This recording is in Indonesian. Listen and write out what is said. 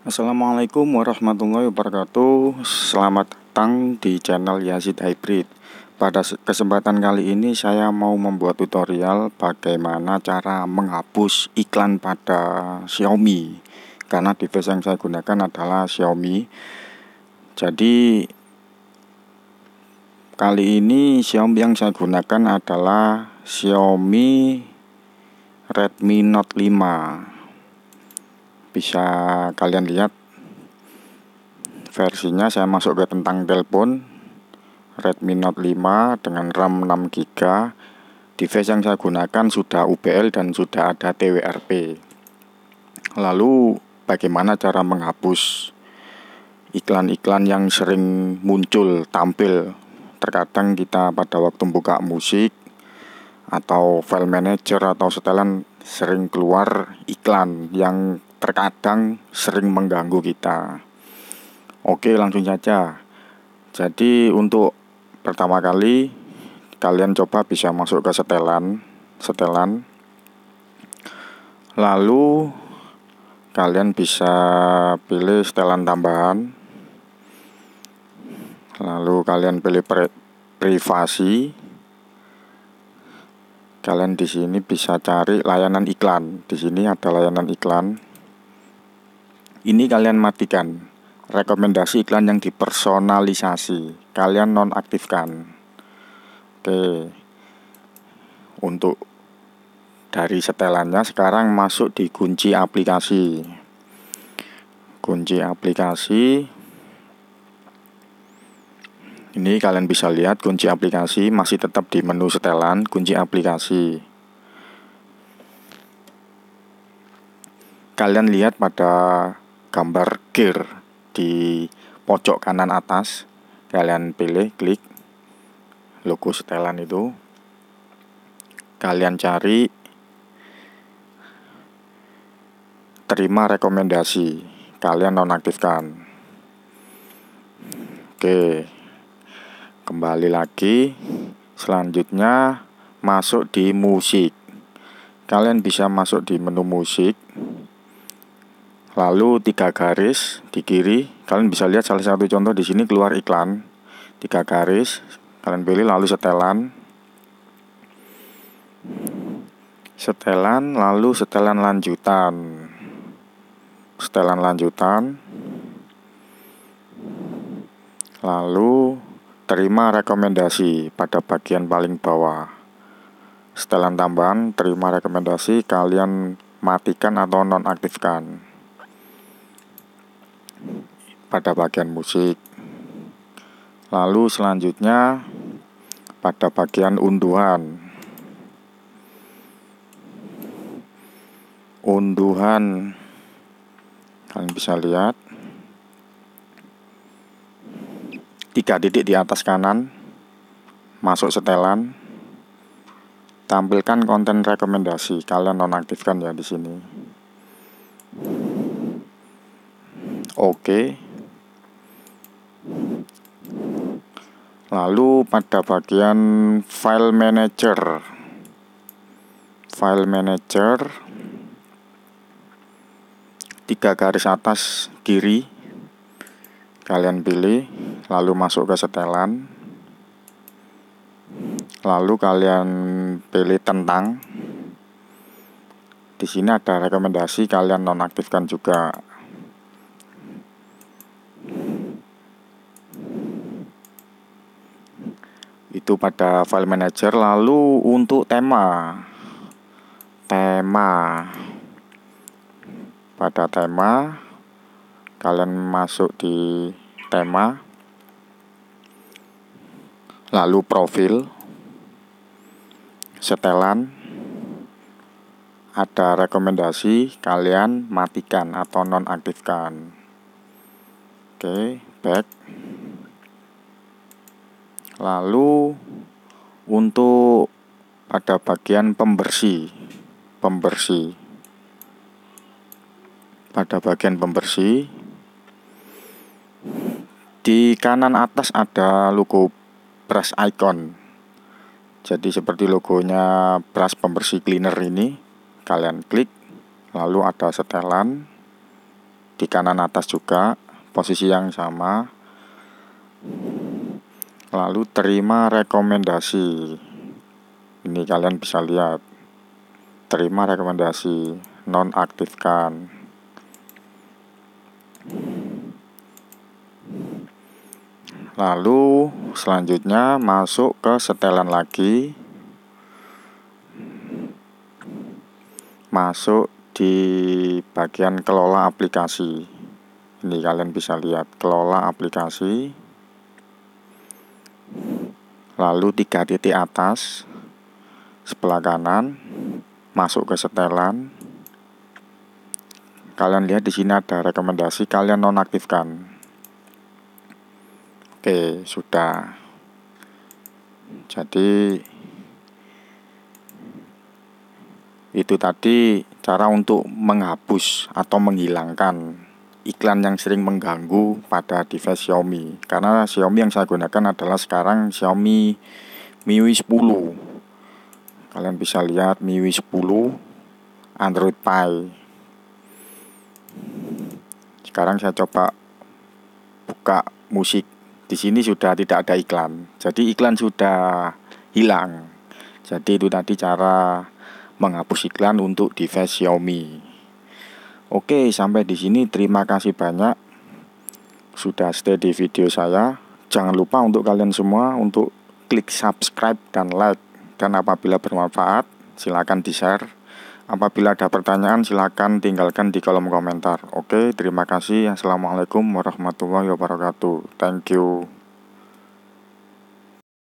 Assalamualaikum warahmatullahi wabarakatuh Selamat datang di channel Yazid Hybrid Pada kesempatan kali ini saya mau membuat tutorial bagaimana cara menghapus iklan pada Xiaomi Karena device yang saya gunakan adalah Xiaomi Jadi kali ini Xiaomi yang saya gunakan adalah Xiaomi Redmi Note 5 bisa kalian lihat versinya saya masuk ke tentang telepon Redmi Note 5 dengan RAM 6GB device yang saya gunakan sudah UBL dan sudah ada TWRP lalu bagaimana cara menghapus iklan-iklan yang sering muncul tampil terkadang kita pada waktu buka musik atau file manager atau setelan sering keluar iklan yang terkadang sering mengganggu kita. Oke, langsung saja. Jadi untuk pertama kali kalian coba bisa masuk ke setelan, setelan. Lalu kalian bisa pilih setelan tambahan. Lalu kalian pilih privasi. Kalian di sini bisa cari layanan iklan. Di sini ada layanan iklan. Ini kalian matikan. Rekomendasi iklan yang dipersonalisasi, kalian nonaktifkan. Oke. Untuk dari setelannya sekarang masuk di kunci aplikasi. Kunci aplikasi ini kalian bisa lihat kunci aplikasi masih tetap di menu setelan kunci aplikasi. Kalian lihat pada gambar gear di pojok kanan atas kalian pilih klik logo setelan itu kalian cari terima rekomendasi kalian nonaktifkan oke kembali lagi selanjutnya masuk di musik kalian bisa masuk di menu musik lalu tiga garis di kiri kalian bisa lihat salah satu contoh di sini keluar iklan tiga garis kalian pilih lalu setelan setelan lalu setelan lanjutan setelan lanjutan lalu terima rekomendasi pada bagian paling bawah setelan tambahan terima rekomendasi kalian matikan atau nonaktifkan pada bagian musik. Lalu selanjutnya pada bagian unduhan. Unduhan kalian bisa lihat tiga titik di atas kanan masuk setelan tampilkan konten rekomendasi kalian nonaktifkan ya di sini oke okay. Lalu pada bagian file manager. File manager tiga garis atas kiri kalian pilih lalu masuk ke setelan lalu kalian pilih tentang di sini ada rekomendasi kalian nonaktifkan juga itu pada file manager lalu untuk tema tema pada tema kalian masuk di tema lalu profil setelan ada rekomendasi kalian matikan atau nonaktifkan oke back Lalu untuk pada bagian pembersih, pembersih. Pada bagian pembersih di kanan atas ada logo brush icon. Jadi seperti logonya brush pembersih cleaner ini, kalian klik lalu ada setelan di kanan atas juga posisi yang sama lalu terima rekomendasi. Ini kalian bisa lihat. Terima rekomendasi, nonaktifkan. Lalu selanjutnya masuk ke setelan lagi. Masuk di bagian kelola aplikasi. Ini kalian bisa lihat kelola aplikasi lalu tiga titik atas sebelah kanan masuk ke setelan kalian lihat di sini ada rekomendasi kalian nonaktifkan oke sudah jadi itu tadi cara untuk menghapus atau menghilangkan iklan yang sering mengganggu pada device Xiaomi karena Xiaomi yang saya gunakan adalah sekarang Xiaomi MIUI 10 kalian bisa lihat MIUI 10 Android Pie sekarang saya coba buka musik di sini sudah tidak ada iklan jadi iklan sudah hilang jadi itu tadi cara menghapus iklan untuk device Xiaomi Oke, sampai di sini terima kasih banyak sudah stay di video saya. Jangan lupa untuk kalian semua untuk klik subscribe dan like dan apabila bermanfaat silakan di-share. Apabila ada pertanyaan silakan tinggalkan di kolom komentar. Oke, terima kasih. Assalamualaikum warahmatullahi wabarakatuh. Thank you.